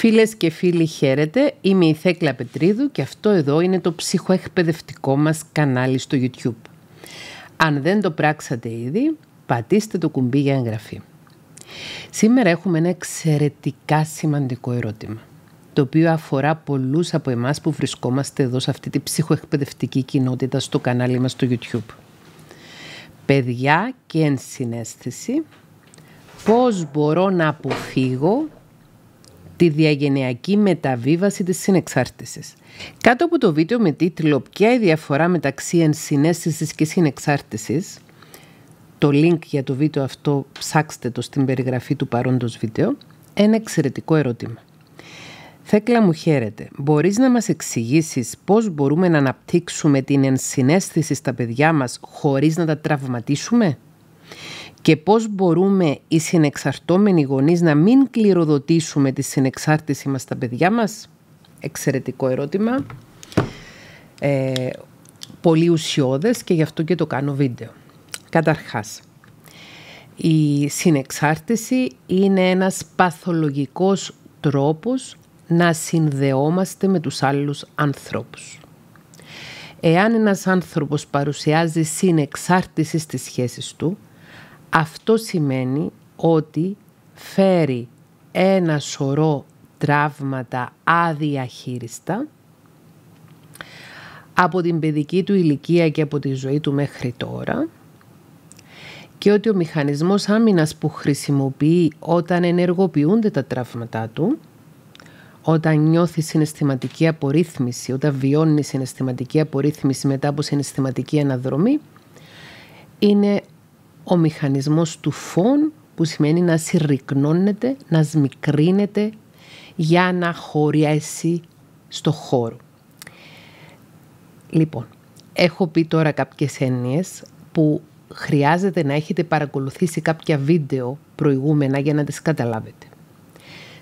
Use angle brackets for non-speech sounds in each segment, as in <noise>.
Φίλες και φίλοι χαίρετε, είμαι η Θέκλα Πετρίδου και αυτό εδώ είναι το ψυχοεκπαιδευτικό μας κανάλι στο YouTube. Αν δεν το πράξατε ήδη, πατήστε το κουμπί για εγγραφή. Σήμερα έχουμε ένα εξαιρετικά σημαντικό ερώτημα, το οποίο αφορά πολλούς από εμάς που βρισκόμαστε εδώ σε αυτή τη ψυχοεκπαιδευτική κοινότητα στο κανάλι μας στο YouTube. Παιδιά και ενσυναίσθηση, πώς μπορώ να αποφύγω τη διαγενειακή μεταβίβαση της συνεξάρτησης. Κάτω από το βίντεο με τίτλο «Ποια η διαφορά μεταξύ ενσυναίσθησης και συνεξάρτησης» το link για το βίντεο αυτό ψάξτε το στην περιγραφή του παρόντος βίντεο, ένα εξαιρετικό ερώτημα. Θέκλα μου χαίρετε, μπορείς να μας εξηγήσεις πώς μπορούμε να αναπτύξουμε την ενσυναίσθηση στα παιδιά μας χωρίς να τα τραυματίσουμε? και πώς μπορούμε οι συνεξαρτώμενοι γονείς να μην κληροδοτήσουμε τη συνεξάρτηση μας στα παιδιά μας. Εξαιρετικό ερώτημα. Ε, πολύ ουσιώδες και γι' αυτό και το κάνω βίντεο. Καταρχάς, η συνεξάρτηση είναι ένας παθολογικός τρόπος να συνδεόμαστε με τους άλλους ανθρώπους. Εάν ένας άνθρωπος παρουσιάζει συνεξάρτηση στις σχέσεις του, αυτό σημαίνει ότι φέρει ένα σωρό τραύματα αδιαχείριστα από την παιδική του ηλικία και από τη ζωή του μέχρι τώρα και ότι ο μηχανισμός άμυνας που χρησιμοποιεί όταν ενεργοποιούνται τα τραύματά του, όταν νιώθει συναισθηματική απορρίθμιση, όταν βιώνει συναισθηματική απορρίθμιση μετά από συναισθηματική αναδρομή, είναι ο μηχανισμός του φων που σημαίνει να συρρυκνώνεται, να σμικρύνεται για να χωριάσει στο χώρο. Λοιπόν, έχω πει τώρα κάποιες έννοιες που χρειάζεται να έχετε παρακολουθήσει κάποια βίντεο προηγούμενα για να τις καταλάβετε.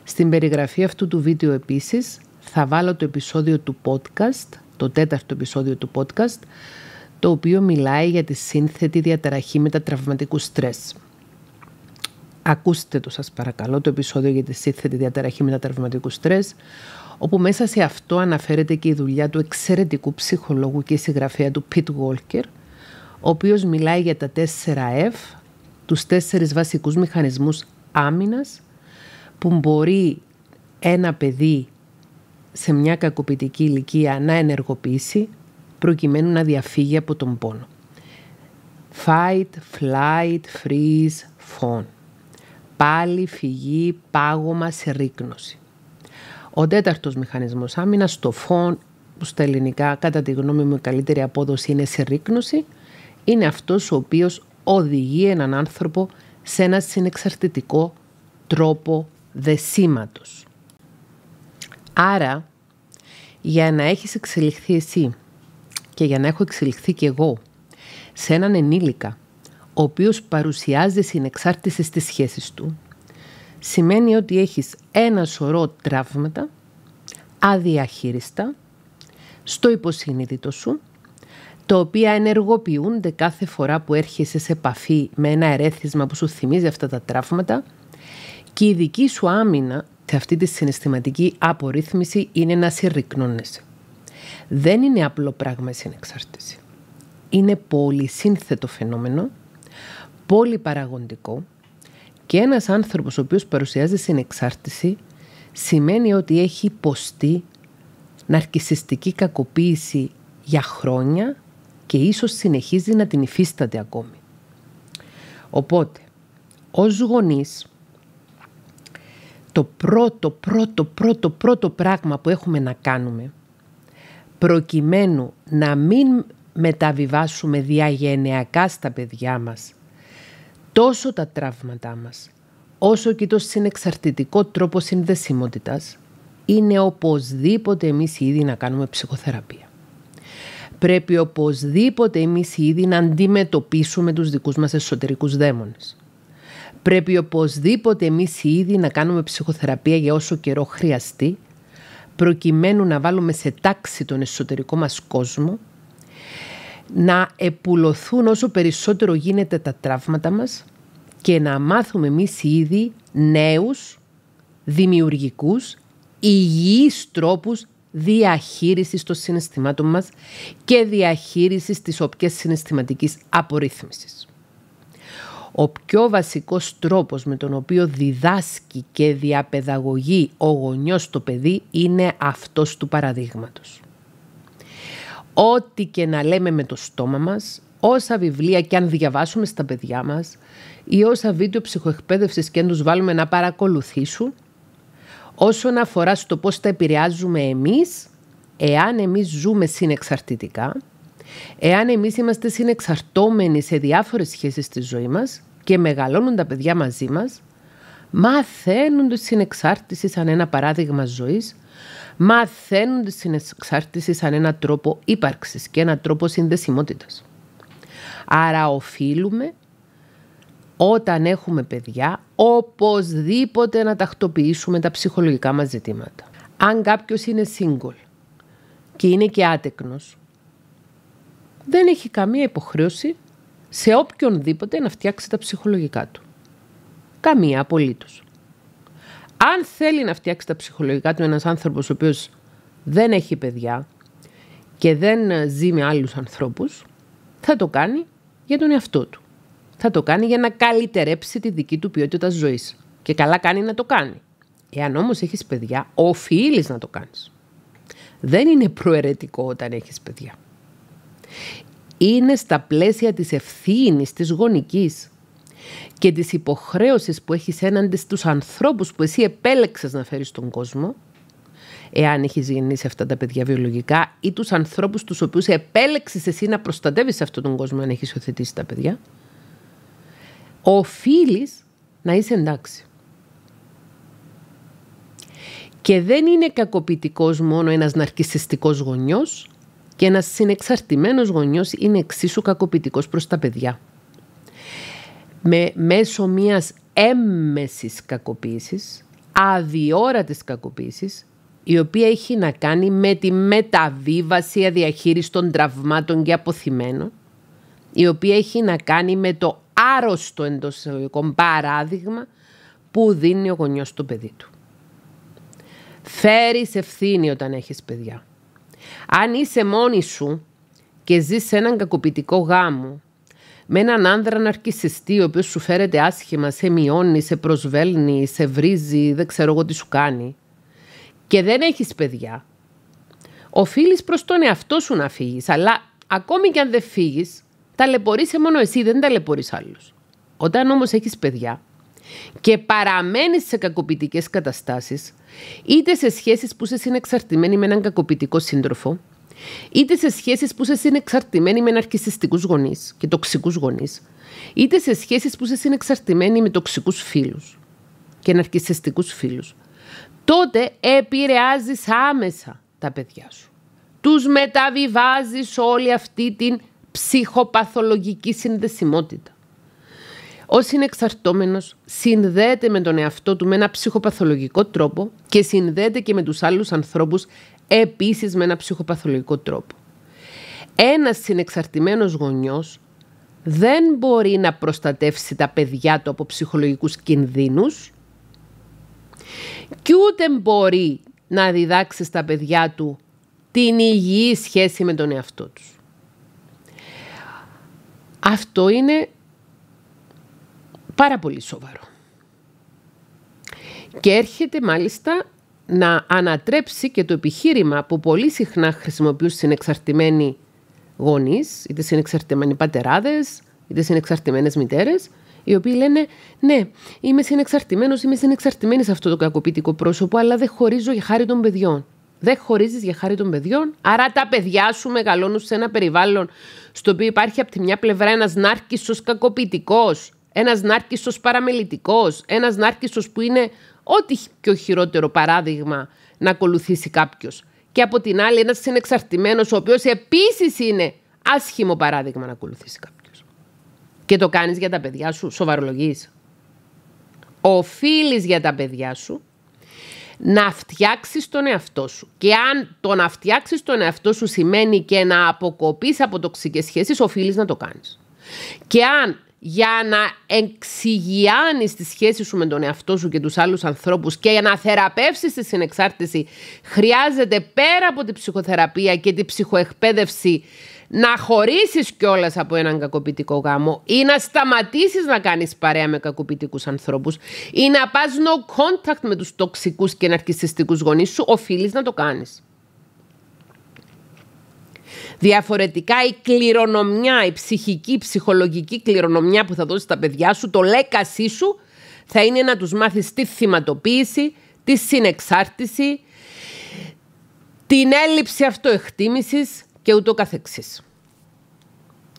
Στην περιγραφή αυτού του βίντεο επίσης θα βάλω το επεισόδιο του podcast, το τέταρτο επεισόδιο του podcast, το οποίο μιλάει για τη σύνθετη διαταραχή μετατραυματικού στρες. Ακούστε το σας παρακαλώ το επεισόδιο για τη σύνθετη διαταραχή μετατραυματικού στρες, όπου μέσα σε αυτό αναφέρεται και η δουλειά του εξαιρετικού ψυχολόγου και συγγραφέα του Pete Walker, ο οποίος μιλάει για τα 4F, τους τέσσερις βασικούς μηχανισμούς άμυνας, που μπορεί ένα παιδί σε μια κακοποιητική ηλικία να ενεργοποιήσει προκειμένου να διαφύγει από τον πόνο. Fight, flight, freeze, phone. Πάλι φυγή, πάγωμα σε ρίκνωση. Ο τέταρτος μηχανισμός άμυνας το fawn, που στα ελληνικά κατά τη γνώμη μου η καλύτερη απόδοση είναι σε ρήκνωση. είναι αυτός ο οποίος οδηγεί έναν άνθρωπο σε ένα συνεξαρτητικό τρόπο δεσίματος. Άρα, για να έχεις εξελιχθεί εσύ και για να έχω εξελιχθεί κι εγώ σε έναν ενήλικα, ο οποίος παρουσιάζει συνεξάρτηση στις σχέσεις του, σημαίνει ότι έχεις ένα σωρό τραύματα, αδιαχείριστα, στο υποσυνείδητο σου, τα οποία ενεργοποιούνται κάθε φορά που έρχεσαι σε επαφή με ένα ερέθισμα που σου θυμίζει αυτά τα τραύματα και η δική σου άμυνα σε αυτή τη συναισθηματική απορρίθμιση είναι να σε δεν είναι απλό πράγμα η συνεξάρτηση. Είναι πολύ σύνθετο φαινόμενο, πολύ πολυπαραγοντικό και ένας άνθρωπος ο οποίος παρουσιάζει συνεξάρτηση σημαίνει ότι έχει υποστεί ναρκισιστική κακοποίηση για χρόνια και ίσως συνεχίζει να την υφίσταται ακόμη. Οπότε, ως γονείς, το πρώτο, πρώτο, πρώτο, πρώτο πράγμα που έχουμε να κάνουμε προκειμένου να μην μεταβιβάσουμε διαγενειακά στα παιδιά μας τόσο τα τραύματά μας όσο και το συνεξαρτητικό τρόπο συνδεσιμότητας είναι οπωσδήποτε εμείς ήδη να κάνουμε ψυχοθεραπεία. Πρέπει οπωσδήποτε εμείς ήδη να αντιμετωπίσουμε τους δικούς μας εσωτερικούς δαίμονες. Πρέπει οπωσδήποτε εμείς ήδη να κάνουμε ψυχοθεραπεία για όσο καιρό χρειαστεί προκειμένου να βάλουμε σε τάξη τον εσωτερικό μας κόσμο, να επουλωθούν όσο περισσότερο γίνεται τα τραύματα μας και να μάθουμε εμείς ήδη νέους, δημιουργικούς, υγιείς τρόπους διαχείρισης των συναισθημάτων μας και διαχείρισης της όποιας συναισθηματικής απορρίθμισης. Ο πιο βασικός τρόπος με τον οποίο διδάσκει και διαπαιδαγωγεί ο γονιός το παιδί είναι αυτός του παραδείγματος. Ό,τι και να λέμε με το στόμα μας, όσα βιβλία και αν διαβάσουμε στα παιδιά μας ή όσα βίντεο ψυχοεκπαίδευσης και αν τους βάλουμε να παρακολουθήσουν, όσον αφορά στο πώς τα επηρεάζουμε εμείς, εάν εμείς ζούμε συνεξαρτητικά, Εάν εμείς είμαστε συνεξαρτώμενοι σε διάφορες σχέσεις στη ζωής μας και μεγαλώνουν τα παιδιά μαζί μας, μαθαίνουν της συνεξάρτησης σαν ένα παράδειγμα ζωής, μαθαίνουν της συνεξάρτησης σαν ένα τρόπο ύπαρξης και ένα τρόπο συνδεσιμότητας. Άρα οφείλουμε όταν έχουμε παιδιά οπωσδήποτε να τακτοποιήσουμε τα ψυχολογικά μας ζητήματα. Αν κάποιος είναι single και είναι και άτεκνος δεν έχει καμία υποχρέωση σε οποιονδήποτε να φτιάξει τα ψυχολογικά του. Καμία, απολύτως. Αν θέλει να φτιάξει τα ψυχολογικά του ένας άνθρωπος ο οποίος δεν έχει παιδιά και δεν ζει με άλλους ανθρώπους, θα το κάνει για τον εαυτό του. Θα το κάνει για να καλυτερέψει τη δική του ποιότητα ζωής. Και καλά κάνει να το κάνει. Εάν όμως έχεις παιδιά, οφείλεις να το κάνεις. Δεν είναι προαιρετικό όταν έχεις παιδιά είναι στα πλαίσια της ευθύνης, της γονικής και της υποχρέωσης που έχεις έναντι στους ανθρώπους που εσύ επέλεξες να φέρεις στον κόσμο, εάν έχεις γεννήσει αυτά τα παιδιά βιολογικά ή τους ανθρώπους τους οποίους επέλεξες εσύ να προστατεύεις σε αυτόν τον κόσμο αν έχεις οθετήσει τα παιδιά, οφείλεις να είσαι εντάξει. Και δεν είναι κακοποιητικός μόνο ένας ναρκισιστικός γονιός, και ένας συνεξαρτημένος γονιός είναι εξίσου κακοποιητικός προς τα παιδιά. Με, μέσω μιας έμμεσης κακοποίησης, αδιόρατης κακοποίησης, η οποία έχει να κάνει με τη μεταβίβαση αδιαχείριστων τραυμάτων και αποθυμένων, η οποία έχει να κάνει με το άρρωστο εντό εισαγωγικών παράδειγμα που δίνει ο γονιός στο παιδί του. Φέρεις ευθύνη όταν έχεις παιδιά. Αν είσαι μόνη σου και ζεις σε έναν κακοποιητικό γάμο, με έναν άνδρα ναρκισιστή, ο οποίος σου φέρεται άσχημα, σε μειώνει, σε προσβέλνει, σε βρίζει, δεν ξέρω εγώ τι σου κάνει, και δεν έχεις παιδιά, οφείλεις προς τον εαυτό σου να φύγεις Αλλά ακόμη και αν δεν φύγεις, ταλαιπωρείσαι μόνο εσύ, δεν ταλαιπωρείς άλλους. Όταν όμως έχεις παιδιά, και παραμένεις σε κακοποιητικές καταστάσεις, είτε σε σχέσεις που είσαι εξαρτημένη με έναν κακοποιητικό σύντροφο, είτε σε σχέσεις που είσαι εξαρτημένη με ναρκιστικούς γονείς και τοξικούς γονείς, είτε σε σχέσεις που είσαι εξαρτημένη με τοξικούς φίλους και ναρκιστικού φίλους τότε επηρεάζεις άμεσα τα παιδιά σου. Τους μεταβιβάζεις όλη αυτή την ψυχοπαθολογική συνδεσιμότητα. Ο συνεξαρτώμενο συνδέεται με τον εαυτό του με ένα ψυχοπαθολογικό τρόπο και συνδέεται και με τους άλλους ανθρώπους επίσης με ένα ψυχοπαθολογικό τρόπο. Ένας συνεξαρτημένος γονιός δεν μπορεί να προστατεύσει τα παιδιά του από ψυχολογικούς κινδύνους και ούτε μπορεί να διδάξει στα παιδιά του την υγιή σχέση με τον εαυτό τους. Αυτό είναι πάρα πολύ σοβαρό. Και έρχεται μάλιστα να ανατρέψει και το επιχείρημα που πολύ συχνά χρησιμοποιούν συνεξαρτημένοι γονείς, είτε συνεξαρτημένοι πατεράδες, είτε συνεξαρτημένες μητέρες, οι οποίοι λένε «Ναι, είμαι συνεξαρτημένος, είμαι συνεξαρτημένη σε αυτό το κακοποιητικό πρόσωπο, αλλά δεν χωρίζω για χάρη των παιδιών». Δεν χωρίζεις για χάρη των παιδιών. Άρα τα παιδιά σου μεγαλώνουν σε ένα περιβάλλον στο οποίο υπάρχει από τη μια πλευρά ένας ως κακοποιητικός ένας νάρκιστο παραμελητικός, ένας νάρκιστο που είναι ό,τι πιο χειρότερο παράδειγμα να ακολουθήσει κάποιος. Και από την άλλη, ένας συνεξαρτημένος, ο οποίος επίσης είναι άσχημο παράδειγμα να ακολουθήσει κάποιος. Και το κάνεις για τα παιδιά σου, σοβαρολογείς. Οφείλεις για τα παιδιά σου να φτιάξεις τον εαυτό σου. Και αν το να φτιάξεις τον εαυτό σου σημαίνει και να αποκοπείς από τοξικές σχέσεις, οφείλεις να το κάνεις. Και αν για να εξηγιάνεις τη σχέση σου με τον εαυτό σου και τους άλλους ανθρώπους και για να θεραπεύσεις τη συνεξάρτηση χρειάζεται πέρα από την ψυχοθεραπεία και την ψυχοεκπαίδευση να χωρίσεις κιόλας από έναν κακοποιητικό γάμο ή να σταματήσεις να κάνεις παρέα με κακοποιητικούς ανθρώπους ή να πας no contact με τους τοξικούς και ναρκιστικούς γονείς σου, οφείλεις να το κάνεις. Διαφορετικά η κληρονομιά, η ψυχική, η ψυχολογική κληρονομιά που θα δώσεις τα παιδιά σου, το λέκασί σου, θα είναι να τους μάθεις τη θυματοποίηση, τη συνεξάρτηση, την έλλειψη αυτοεκτίμησης και ούτω καθεξής.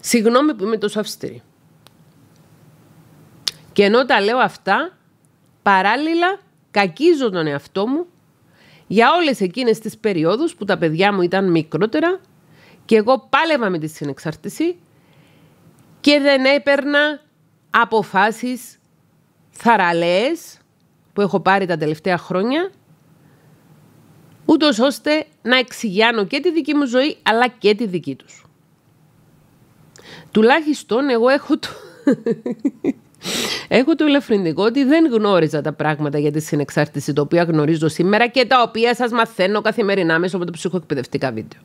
Συγγνώμη που είμαι τόσο αυστηρή. Και ενώ τα λέω αυτά, παράλληλα κακίζω τον εαυτό μου για όλες εκείνες τις περιόδους που τα παιδιά μου ήταν μικρότερα και εγώ πάλευα με τη συνεξάρτηση και δεν έπαιρνα αποφάσεις θαραλέες που έχω πάρει τα τελευταία χρόνια ούτως ώστε να εξηγιάνω και τη δική μου ζωή αλλά και τη δική τους. Τουλάχιστον εγώ έχω το... <laughs> Έχω ελαφρυντικό ότι δεν γνώριζα τα πράγματα για τη συνεξάρτηση τα οποία γνωρίζω σήμερα και τα οποία σας μαθαίνω καθημερινά μέσα από τα ψυχοεκπαιδευτικά βίντεο.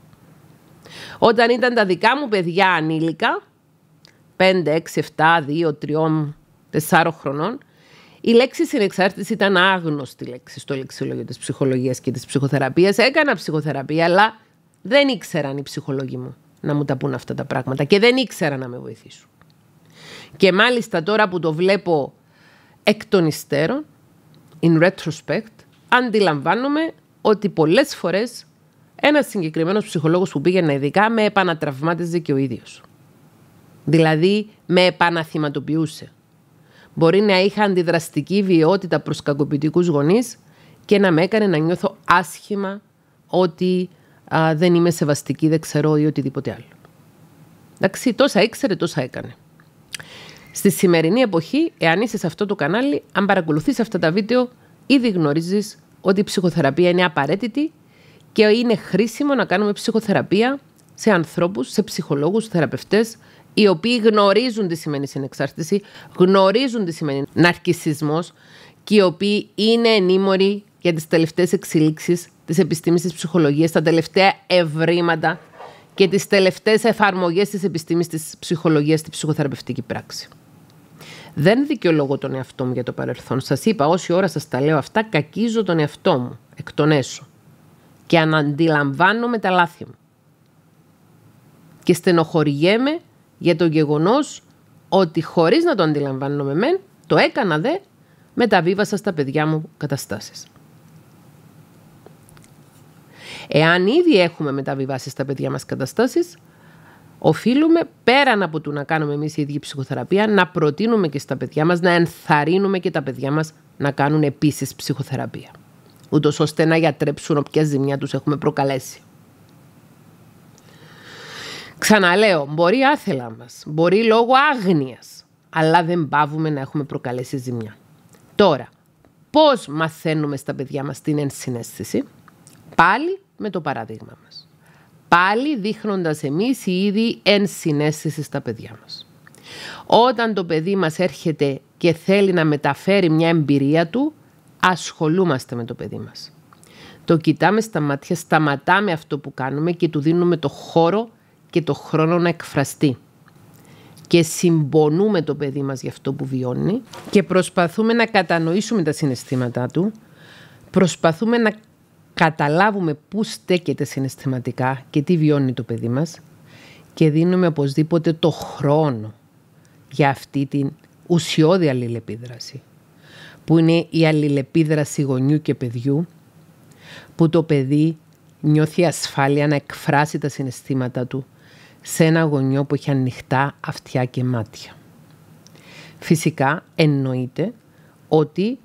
Όταν ήταν τα δικά μου παιδιά ανήλικα, 5, 6, 7, 2, 3, 4 χρονών, η λέξη συνεξάρτηση ήταν άγνωστη λέξη στο λεξιλόγιο της ψυχολογίας και της ψυχοθεραπείας. Έκανα ψυχοθεραπεία, αλλά δεν ήξεραν οι ψυχολόγοι μου να μου τα πούν αυτά τα πράγματα και δεν ήξεραν να με βοηθήσουν. Και μάλιστα τώρα που το βλέπω εκ των υστέρων, in retrospect, αντιλαμβάνομαι ότι πολλές φορές ένας συγκεκριμένος ψυχολόγος που πήγαινε ειδικά με επανατραυμάτιζε και ο ίδιος. Δηλαδή με επαναθυματοποιούσε. Μπορεί να είχα αντιδραστική βιαιότητα προς κακοποιητικούς γονείς και να με έκανε να νιώθω άσχημα ότι δεν είμαι σεβαστική, δεν ξέρω ή οτιδήποτε άλλο. Εντάξει, τόσα ήξερε, τόσα έκανε. Στη σημερινή εποχή, εάν είσαι σε αυτό το κανάλι, αν παρακολουθείς αυτά τα βίντεο, ήδη γνωρίζεις ότι η ψυχοθεραπεία είναι απαραίτητη και είναι χρήσιμο να κάνουμε ψυχοθεραπεία σε ανθρώπους, σε ψυχολόγους, θεραπευτές, οι οποίοι γνωρίζουν τι σημαίνει συνεξάρτηση, γνωρίζουν τι σημαίνει ναρκισισμός και οι οποίοι είναι ενήμοροι για τις τελευταίες εξελίξεις της επιστήμης της ψυχολογίας, τα τελευταία ευρήματα και τις τελευταίες εφαρμογές της επιστήμης της ψυχολογίας στη ψυχοθεραπευτική πράξη. Δεν δικαιολογώ τον εαυτό μου για το παρελθόν. Σας είπα, όση ώρα σας τα λέω αυτά, κακίζω τον εαυτό μου εκ των έσω και αναντιλαμβάνομαι τα λάθη μου. Και στενοχωριέμαι για το γεγονός ότι χωρίς να το αντιλαμβάνομαι μεν, το έκανα δε, μεταβίβασα στα παιδιά μου καταστάσεις. Εάν ήδη έχουμε μεταβιβάσει στα παιδιά μας καταστάσεις, οφείλουμε πέραν από το να κάνουμε εμείς η ίδια ψυχοθεραπεία, να προτείνουμε και στα παιδιά μας, να ενθαρρύνουμε και τα παιδιά μας να κάνουν επίσης ψυχοθεραπεία ούτως ώστε να γιατρέψουν όποια ζημιά τους έχουμε προκαλέσει. Ξαναλέω, μπορεί άθελα μας, μπορεί λόγω άγνοιας, αλλά δεν πάβουμε να έχουμε προκαλέσει ζημιά. Τώρα, πώς μαθαίνουμε στα παιδιά μας την ενσυναίσθηση, πάλι με το παράδειγμα μας. Πάλι δείχνοντας εμείς οι ίδιοι ενσυναίσθηση στα παιδιά μας. Όταν το παιδί μας έρχεται και θέλει να μεταφέρει μια εμπειρία του, ασχολούμαστε με το παιδί μας. Το κοιτάμε στα μάτια, σταματάμε αυτό που κάνουμε και του δίνουμε το χώρο και το χρόνο να εκφραστεί. Και συμπονούμε το παιδί μας για αυτό που βιώνει και προσπαθούμε να κατανοήσουμε τα συναισθήματά του, προσπαθούμε να καταλάβουμε πού στέκεται συναισθηματικά και τι βιώνει το παιδί μας και δίνουμε οπωσδήποτε το χρόνο για αυτή την ουσιώδη αλληλεπίδραση που είναι η αλληλεπίδραση γονιού και παιδιού, που το παιδί νιώθει ασφάλεια να εκφράσει τα συναισθήματα του σε ένα γονιό που έχει ανοιχτά αυτιά και μάτια. Φυσικά εννοείται ότι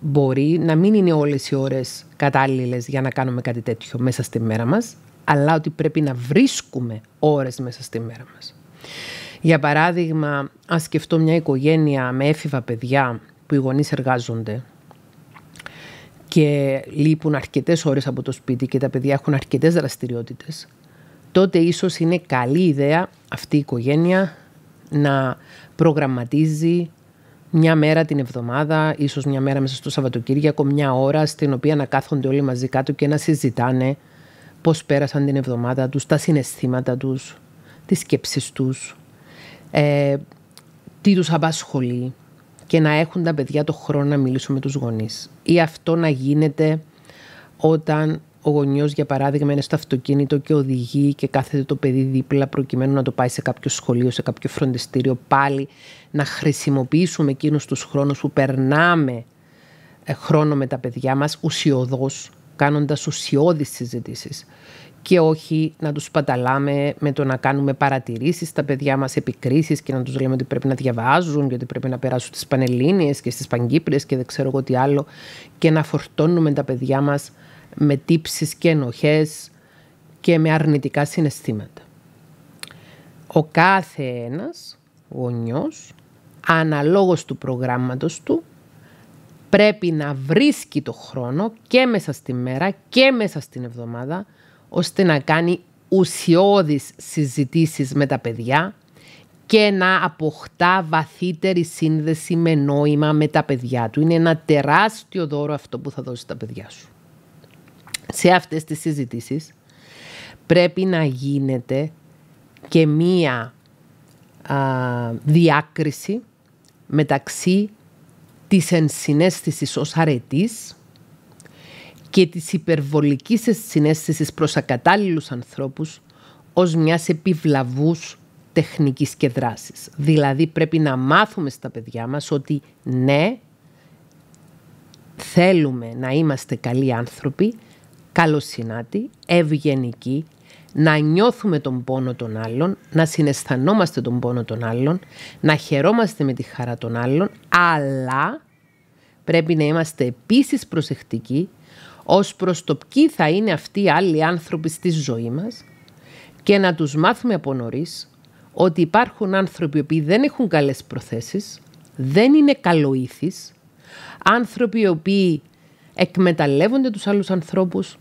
μπορεί να μην είναι όλες οι ώρες κατάλληλες για να κάνουμε κάτι τέτοιο μέσα στη μέρα μας, αλλά ότι πρέπει να βρίσκουμε ώρες μέσα στη μέρα μας. Για παράδειγμα, ας σκεφτώ μια οικογένεια με έφηβα παιδιά που οι γονείς εργάζονται και λείπουν αρκετές ώρες από το σπίτι και τα παιδιά έχουν αρκετές δραστηριότητες, τότε ίσως είναι καλή ιδέα αυτή η οικογένεια να προγραμματίζει μια μέρα την εβδομάδα, ίσως μια μέρα μέσα στο Σαββατοκύριακο, μια ώρα στην οποία να κάθονται όλοι μαζί κάτω και να συζητάνε πώς πέρασαν την εβδομάδα τους, τα συναισθήματα τους, τις σκέψεις τους, ε, τι τους απασχολεί, και να έχουν τα παιδιά το χρόνο να μιλήσουν με τους γονείς. Ή αυτό να γίνεται όταν ο γονιός για παράδειγμα, είναι στο αυτοκίνητο και οδηγεί και κάθεται το παιδί δίπλα προκειμένου να το πάει σε κάποιο σχολείο, σε κάποιο φροντιστήριο. Πάλι να χρησιμοποιήσουμε εκείνους τους χρόνους που περνάμε ε, χρόνο με τα παιδιά μας ουσιοδός, κάνοντας ουσιώδεις συζητήσεις και όχι να τους παταλάμε με το να κάνουμε παρατηρήσεις στα παιδιά μας, επικρίσεις και να τους λέμε ότι πρέπει να διαβάζουν και ότι πρέπει να περάσουν στις Πανελλήνιες και στις Παγκύπριες και δεν ξέρω εγώ τι άλλο και να φορτώνουμε τα παιδιά μας με τύψεις και ενοχές και με αρνητικά συναισθήματα. Ο κάθε ένας γονιός, αναλόγως του προγράμματος του, πρέπει να βρίσκει το χρόνο και μέσα στη μέρα και μέσα στην εβδομάδα ώστε να κάνει ουσιώδεις συζητήσεις με τα παιδιά και να αποκτά βαθύτερη σύνδεση με νόημα με τα παιδιά του. Είναι ένα τεράστιο δώρο αυτό που θα δώσει τα παιδιά σου. Σε αυτές τις συζητήσεις πρέπει να γίνεται και μία διάκριση μεταξύ της ενσυναίσθησης ως αρετής και της υπερβολικής συνέστησης προς ακατάλληλους ανθρώπους ως μιας επιβλαβούς τεχνικής και δράσης. Δηλαδή πρέπει να μάθουμε στα παιδιά μας ότι ναι, θέλουμε να είμαστε καλοί άνθρωποι, καλοσυνάτοι, ευγενικοί, να νιώθουμε τον πόνο των άλλων, να συναισθανόμαστε τον πόνο των άλλων, να χαιρόμαστε με τη χαρά των άλλων, αλλά πρέπει να είμαστε επίσης προσεκτικοί ως προς το ποιοι θα είναι αυτοί οι άλλοι άνθρωποι στη ζωή μας και να τους μάθουμε από νωρίς ότι υπάρχουν άνθρωποι που δεν έχουν καλές προθέσεις, δεν είναι καλοήθεις, άνθρωποι οι οποίοι εκμεταλλεύονται τους άλλους ανθρώπους,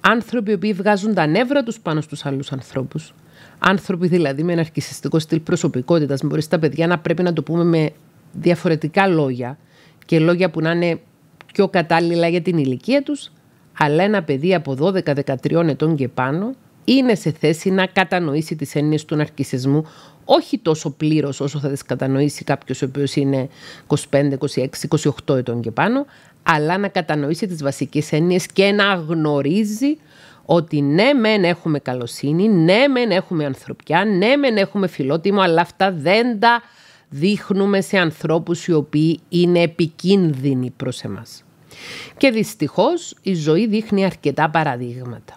άνθρωποι που βγάζουν τα νεύρα τους πάνω στους άλλους ανθρώπους, άνθρωποι δηλαδή με ένα αρχισιστικό στυλ προσωπικότητας, μπορεί στα παιδιά να πρέπει να το πούμε με διαφορετικά λόγια και λόγια που να είναι πιο κατάλληλα για την ηλικία τους, αλλά ένα παιδί από 12-13 ετών και πάνω είναι σε θέση να κατανοήσει τις έννοιες του ναρκισισμού όχι τόσο πλήρως όσο θα τις κατανοήσει κάποιος ο οποίος είναι 25, 26, 28 ετών και πάνω, αλλά να κατανοήσει τις βασικές έννοιες και να γνωρίζει ότι ναι μεν έχουμε καλοσύνη, ναι μεν έχουμε ανθρωπιά, ναι μεν έχουμε φιλότιμο, αλλά αυτά δεν τα δείχνουμε σε ανθρώπους οι οποίοι είναι επικίνδυνοι προς εμάς. Και δυστυχώς η ζωή δείχνει αρκετά παραδείγματα.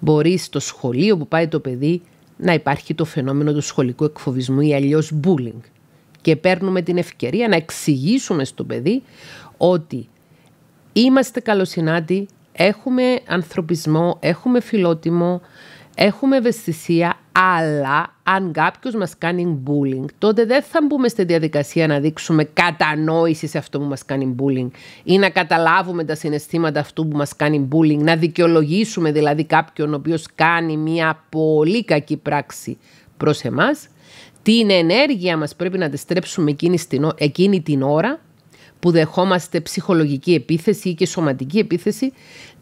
Μπορείς στο σχολείο που πάει το παιδί να υπάρχει το φαινόμενο του σχολικού εκφοβισμού ή αλλιώς bullying. Και παίρνουμε την ευκαιρία να εξηγήσουμε στο παιδί ότι είμαστε καλοσυνάτοι, έχουμε ανθρωπισμό, έχουμε φιλότιμο, Έχουμε ευαισθησία, αλλά αν κάποιος μας κάνει bullying, τότε δεν θα μπούμε στη διαδικασία να δείξουμε κατανόηση σε αυτό που μας κάνει bullying ή να καταλάβουμε τα συναισθήματα αυτού που μας κάνει bullying, να δικαιολογήσουμε δηλαδή κάποιον ο οποίος κάνει μια πολύ κακή πράξη προς εμάς. Την ενέργεια μας πρέπει να τη στρέψουμε εκείνη την ώρα που δεχόμαστε ψυχολογική επίθεση ή και σωματική επίθεση,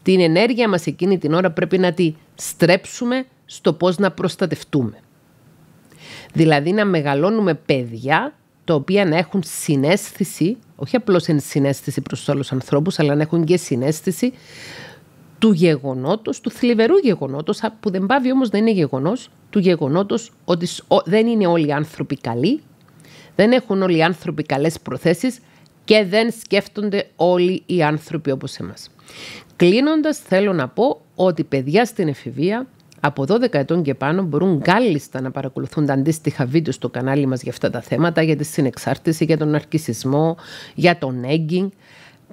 την ενέργεια μας εκείνη την ώρα πρέπει να τη στρέψουμε στο πώς να προστατευτούμε. Δηλαδή να μεγαλώνουμε παιδιά τα οποία να έχουν συνέστηση, όχι απλώς εν συνέστηση προς τους άλλους ανθρώπους, αλλά να έχουν και συνέστηση του γεγονότος, του θλιβερού γεγονότος, που δεν πάβει όμως δεν είναι γεγονός, του γεγονότος ότι δεν είναι όλοι οι άνθρωποι καλοί, δεν έχουν όλοι οι άνθρωποι καλές προθέσεις, και δεν σκέφτονται όλοι οι άνθρωποι όπως εμάς. Κλείνοντας θέλω να πω ότι παιδιά στην εφηβεία από 12 ετών και πάνω μπορούν κάλλιστα να παρακολουθούν τα αντίστοιχα βίντεο στο κανάλι μας για αυτά τα θέματα, για τη συνεξάρτηση, για τον αρκισισμό, για τον έγκυνγκ.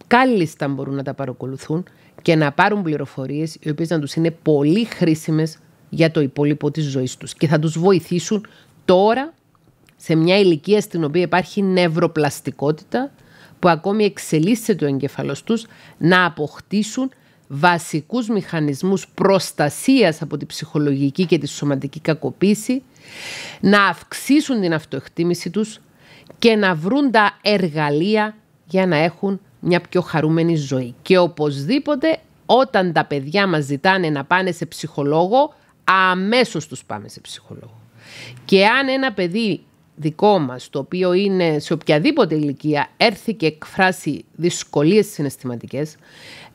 Κάλλιστα μπορούν να τα παρακολουθούν και να πάρουν πληροφορίες οι οποίες να τους είναι πολύ χρήσιμες για το υπόλοιπο της ζωής τους και θα τους βοηθήσουν τώρα σε μια ηλικία στην οποία υπάρχει νευροπλαστικότητα που ακόμη εξελίσσεται ο εγκεφαλός τους να αποκτήσουν βασικούς μηχανισμούς προστασίας από τη ψυχολογική και τη σωματική κακοποίηση, να αυξήσουν την αυτοεκτίμηση τους και να βρουν τα εργαλεία για να έχουν μια πιο χαρούμενη ζωή. Και οπωσδήποτε όταν τα παιδιά μας ζητάνε να πάνε σε ψυχολόγο, αμέσως τους πάμε σε ψυχολόγο. Και αν ένα παιδί δικό μας, το οποίο είναι σε οποιαδήποτε ηλικία, έρθει και εκφράσει δυσκολίες συναισθηματικές,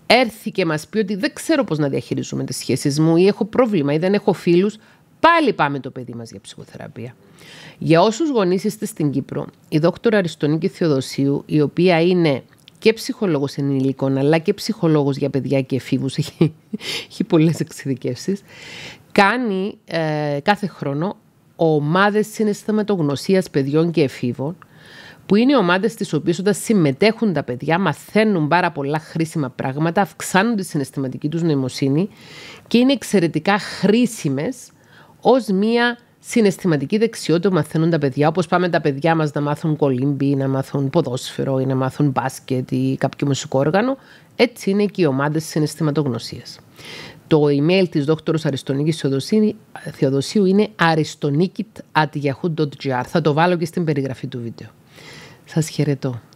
έρθει και μας πει ότι δεν ξέρω πώς να διαχειριζούμε τις σχέσεις μου ή έχω πρόβλημα ή δεν έχω φίλους, πάλι πάμε το παιδί μας για ψυχοθεραπεία. Για όσους γονείς είστε στην Κύπρο, η δόκτωρα Αριστονίκη Θεοδοσίου, η οποία είναι και ψυχολόγος ενηλίκων, αλλά και ψυχολόγος για παιδιά και εφήβους, <laughs> έχει, έχει πολλές εξειδικεύσεις, κάνει ε, κάθε χρόνο ομάδες συναισθηματογνωσίας παιδιών και εφήβων, που είναι ομάδες στις οποίες όταν συμμετέχουν τα παιδιά μαθαίνουν πάρα πολλά χρήσιμα πράγματα, αυξάνουν τη συναισθηματική τους νοημοσύνη και είναι εξαιρετικά χρήσιμες ως μία συναισθηματική δεξιότητα που μαθαίνουν τα παιδιά, όπως πάμε τα παιδιά μας να μάθουν κολύμπι ή να μάθουν ποδόσφαιρο ή να μάθουν μπάσκετ ή κάποιο μουσικό όργανο, έτσι είναι και οι ομάδες συναισθηματογνωσίας. Το email της δόκτωρος Αριστονίκης Θεοδοσίου είναι aristonikit.gr Θα το βάλω και στην περιγραφή του βίντεο. Σας χαιρετώ.